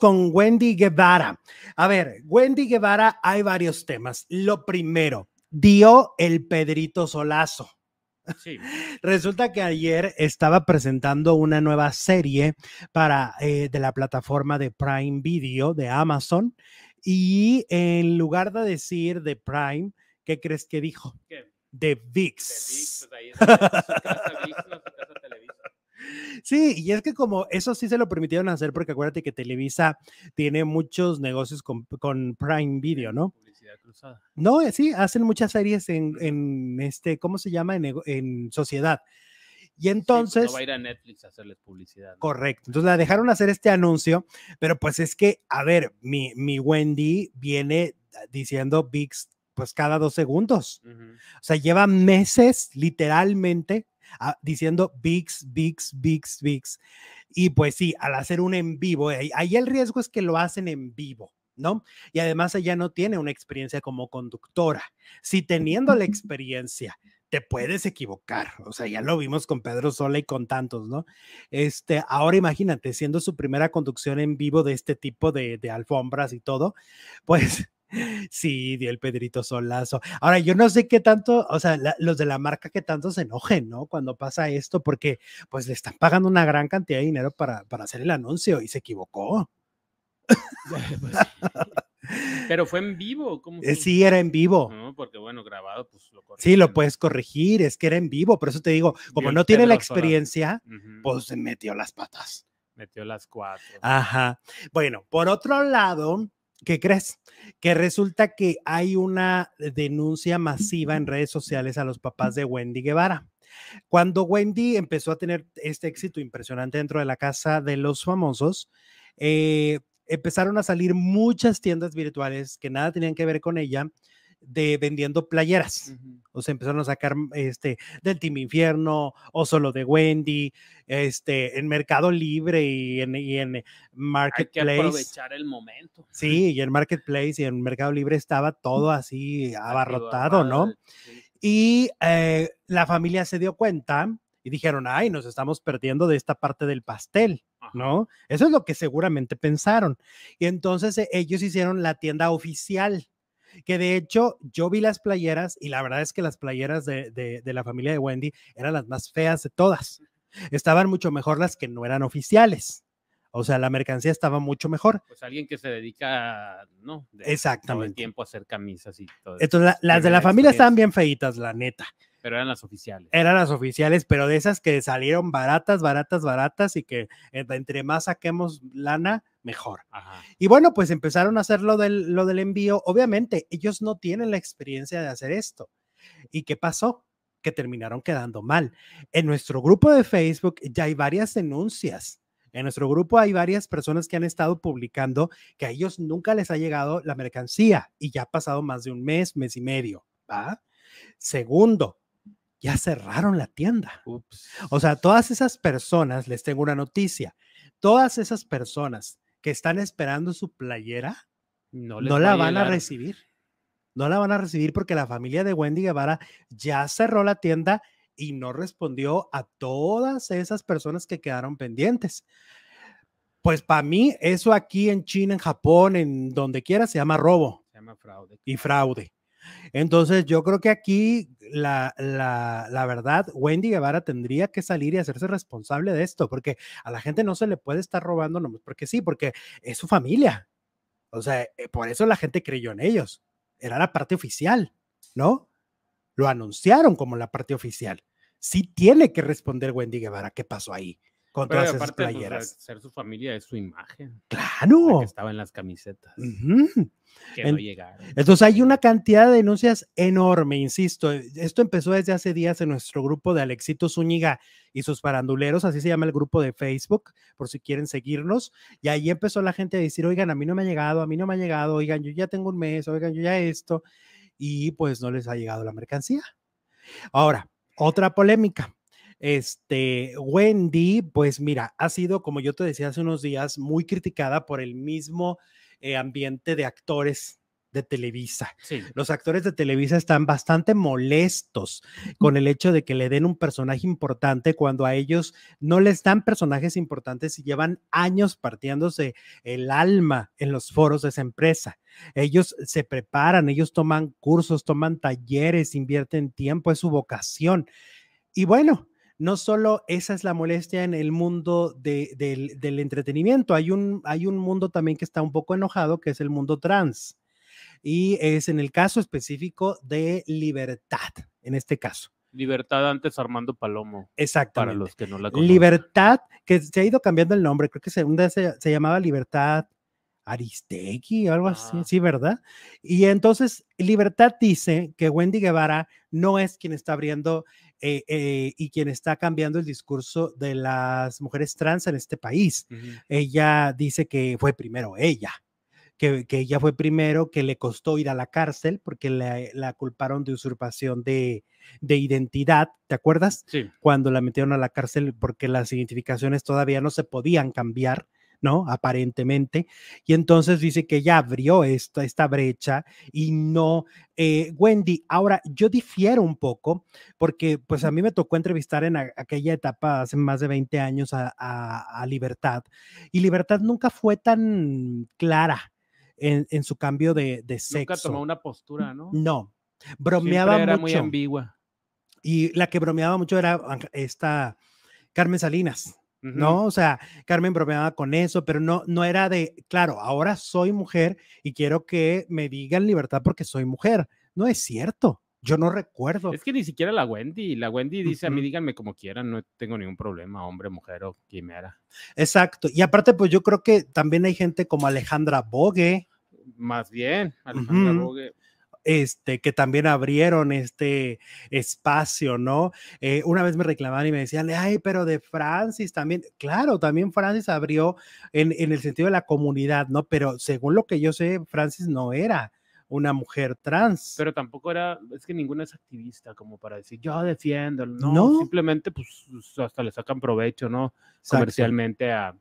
con Wendy Guevara. A ver, Wendy Guevara, hay varios temas. Lo primero, dio el Pedrito Solazo. Resulta que ayer estaba presentando una nueva serie para eh, de la plataforma de Prime Video de Amazon y en lugar de decir de Prime, ¿qué crees que dijo? De VIX. Pues Sí, y es que como eso sí se lo permitieron hacer, porque acuérdate que Televisa tiene muchos negocios con, Prime Video, ¿no? Publicidad cruzada. No, eh, sí, hacen muchas series en, este, ¿cómo se llama? En, sociedad. Y pues, entonces... no va a ir a Netflix a hacerles publicidad. Correcto. Entonces la dejaron hacer este anuncio, pero pues es que, a ver, mi, Wendy viene diciendo VIX pues cada dos segundos. O sea, lleva meses literalmente Ah, diciendo VIX, VIX, VIX, VIX. Y pues sí, al hacer un en vivo, ahí, el riesgo es que lo hacen en vivo. ¿no? Y además ella no tiene una experiencia como conductora. Si teniendo la experiencia te puedes equivocar, o sea, ya lo vimos con Pedro Sola y con tantos, ¿no? Este, ahora imagínate, siendo su primera conducción en vivo de este tipo de alfombras y todo, pues Sí, dio el Pedrito Solazo. Ahora, yo no sé qué tanto, o sea, los de la marca que tanto se enojen, ¿no? Cuando pasa esto, porque pues le están pagando una gran cantidad de dinero para, para hacer el anuncio y se equivocó. Pues Pero fue en vivo. ¿Cómo eh, Sí, era en vivo. porque bueno, grabado, pues lo Sí, lo puedes corregir, es que era en vivo. Por eso te digo, como no tiene la experiencia, pues se metió las patas. Metió las cuatro. Ajá. Bueno, por otro lado, ¿Qué crees? Que resulta que hay una denuncia masiva en redes sociales a los papás de Wendy Guevara. Cuando Wendy empezó a tener este éxito impresionante dentro de la casa de los famosos, eh, empezaron a salir muchas tiendas virtuales que nada tenían que ver con ella de vendiendo playeras. O se empezaron a sacar mm, este del Team Infierno o solo de Wendy, este en Mercado Libre y en, Marketplace. Hay aprovechar el momento. Sí, y en Marketplace y en Mercado Libre estaba todo así abarrotado, ¿no? Y eh, la familia se dio cuenta y dijeron, ay, nos estamos perdiendo de esta parte del pastel, ¿no? Eso es lo que seguramente pensaron. Y entonces eh, ellos hicieron la tienda oficial que de hecho, yo vi las playeras y la verdad es que las playeras de, de, la familia de Wendy eran las más feas de todas. Estaban mucho mejor las que no eran oficiales. O sea, la mercancía estaba mucho mejor. Pues alguien que se dedica, ¿no? Exactamente. el tiempo a hacer camisas y todo. Entonces, las de la familia estaban bien feitas, la neta. Pero eran las oficiales. Eran las oficiales, pero de esas que salieron baratas, baratas, baratas y que entre más saquemos lana, mejor. Y bueno, pues empezaron a hacer lo del, lo del envío. Obviamente, ellos no tienen la experiencia de hacer esto. ¿Y qué pasó? Que terminaron quedando mal. En nuestro grupo de Facebook ya hay varias denuncias. En nuestro grupo hay varias personas que han estado publicando que a ellos nunca les ha llegado la mercancía y ya ha pasado más de un mes, mes y medio. ¿va? Segundo, ya cerraron la tienda. O sea, todas esas personas, les tengo una noticia, todas esas personas que están esperando su playera, no, la van a, recibir. No la van a recibir porque la familia de Wendy Guevara ya cerró la tienda y no respondió a todas esas personas que quedaron pendientes. Pues para mí, eso aquí en China, en Japón, en donde quiera, se llama robo. Y fraude. Entonces, yo creo que aquí la, verdad, Wendy Guevara tendría que salir y hacerse responsable de esto, porque a la gente no se le puede estar robando nomás porque sí, porque es su familia. O sea, eh, por eso la gente creyó en ellos. Era la parte oficial, ¿no? Lo anunciaron como la parte oficial. Sí tiene que responder Wendy Guevara qué pasó ahí contra pues, ser su familia es su imagen. Claro. que estaba en las camisetas. que no llegaron. Entonces hay una cantidad de denuncias enorme, insisto. Eh, esto empezó desde hace días en nuestro grupo de Alexito Zúñiga y sus paranduleros, así se llama el grupo de Facebook, por si quieren seguirnos. Y ahí empezó la gente a decir, oigan, a mí no me ha llegado, a mí no me ha llegado, oigan, yo ya tengo un mes, oigan, yo ya esto. Y pues no les ha llegado la mercancía. Ahora, otra polémica este, Wendy, pues mira, ha sido, como yo te decía hace unos días, muy criticada por el mismo eh, ambiente de actores de Televisa. Los actores de Televisa están bastante molestos con el hecho de que le den un personaje importante cuando a ellos no les dan personajes importantes y llevan años partiéndose el alma en los foros de esa empresa. Ellos se preparan, ellos toman cursos, toman talleres, invierten tiempo, es su vocación. Y bueno, no solo esa es la molestia en el mundo del, entretenimiento, hay un, hay un mundo también que está un poco enojado, que es el mundo trans. Y es en el caso específico de libertad, en este caso. Libertad antes Armando Palomo. Exacto. Para los que no la conocen. Libertad, que se ha ido cambiando el nombre, creo que se, se, llamaba Libertad Aristegui o algo así, ah. sí, ¿verdad? Y entonces Libertad dice que Wendy Guevara no es quien está abriendo eh, eh, y quien está cambiando el discurso de las mujeres trans en este país. Ella dice que fue primero ella. Que, ella fue primero, que le costó ir a la cárcel porque la, culparon de usurpación de, de, identidad, ¿te acuerdas? Sí. Cuando la metieron a la cárcel porque las identificaciones todavía no se podían cambiar ¿no? Aparentemente. Y entonces dice que ya abrió esta, esta brecha y no, eh, Wendy, ahora yo difiero un poco porque pues a mí me tocó entrevistar en aquella etapa hace más de 20 años a, Libertad y Libertad nunca fue tan clara. En, su cambio de, de sexo. Nunca tomó una postura, ¿no? No. Bromeaba mucho. muy ambigua. Y la que bromeaba mucho era esta Carmen Salinas. ¿no? O sea, Carmen bromeaba con eso, pero no, no era de, claro, ahora soy mujer y quiero que me digan libertad porque soy mujer. No es cierto. Yo no recuerdo. Es que ni siquiera la Wendy. La Wendy dice a mí, díganme como quieran, no tengo ningún problema, hombre, mujer o quimera. Exacto. Y aparte, pues yo creo que también hay gente como Alejandra Bogue. Más bien, Alejandra Bogue este, que también abrieron este espacio, ¿no? Eh, una vez me reclamaban y me decían, ay, pero de Francis también, claro, también Francis abrió en, el sentido de la comunidad, ¿no? Pero según lo que yo sé, Francis no era una mujer trans. Pero tampoco era, es que ninguna es activista como para decir, yo defiendo, no, simplemente pues hasta le sacan provecho, ¿no? Comercialmente a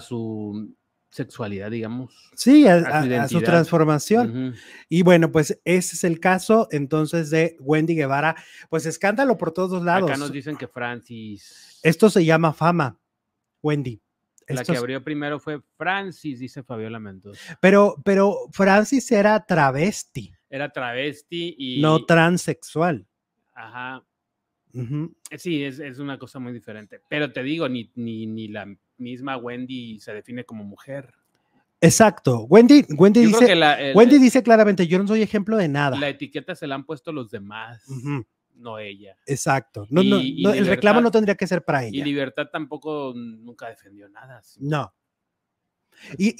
su sexualidad, digamos. Sí, a, su, transformación. Y bueno, pues ese es el caso entonces de Wendy Guevara. Pues escándalo por todos lados. Acá nos dicen que Francis. Esto se llama fama, Wendy. La que abrió primero fue Francis, dice Fabiola Mendoza. Pero, pero Francis era travesti. Era travesti y. No transexual. Ajá. Sí, es, una cosa muy diferente. Pero te digo, ni, ni, ni la misma Wendy se define como mujer. Exacto. Wendy, Wendy, dice, Wendy dice claramente, yo no soy ejemplo de nada. La etiqueta se la han puesto los demás, no ella. Exacto. el reclamo no tendría que ser para ella. Y Libertad tampoco nunca defendió nada. No. Y,